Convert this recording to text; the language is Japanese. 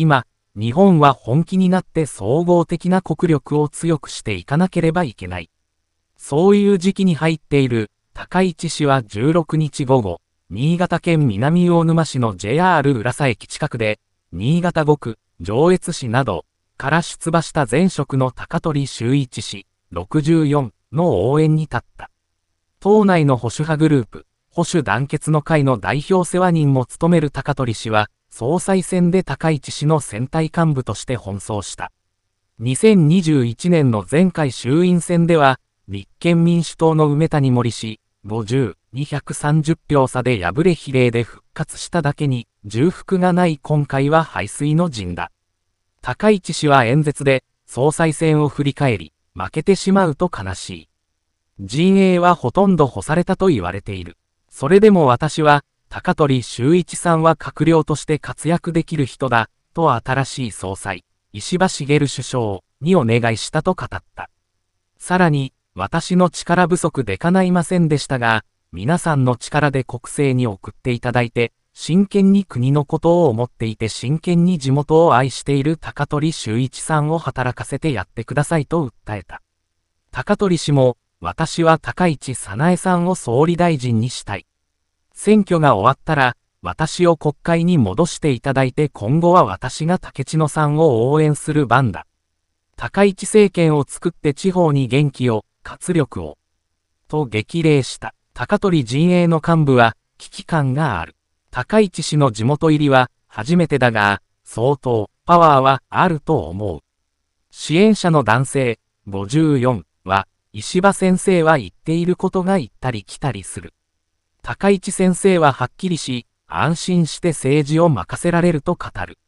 今、日本は本気になって総合的な国力を強くしていかなければいけない。そういう時期に入っている高市氏は16日午後、新潟県南魚沼市の JR 浦佐駅近くで、新潟5区、上越市などから出馬した前職の高取修一氏64の応援に立った。党内の保守派グループ、保守団結の会の代表世話人も務める高取氏は、総裁選で高市氏の選対幹部として奔走した。2021年の前回衆院選では、立憲民主党の梅谷森氏、50、230票差で敗れ比例で復活しただけに、重複がない今回は敗水の陣だ。高市氏は演説で、総裁選を振り返り、負けてしまうと悲しい。陣営はほとんど干されたと言われている。それでも私は、高取修一さんは閣僚として活躍できる人だ、と新しい総裁、石破茂首相にお願いしたと語った。さらに、私の力不足でかないませんでしたが、皆さんの力で国政に送っていただいて、真剣に国のことを思っていて真剣に地元を愛している高取修一さんを働かせてやってくださいと訴えた。高取氏も、私は高市早苗さんを総理大臣にしたい。選挙が終わったら、私を国会に戻していただいて今後は私が竹千野さんを応援する番だ。高市政権を作って地方に元気を、活力を。と激励した高取陣営の幹部は危機感がある。高市氏の地元入りは初めてだが、相当パワーはあると思う。支援者の男性54は、石破先生は言っていることが言ったり来たりする。高市先生ははっきりし、安心して政治を任せられると語る。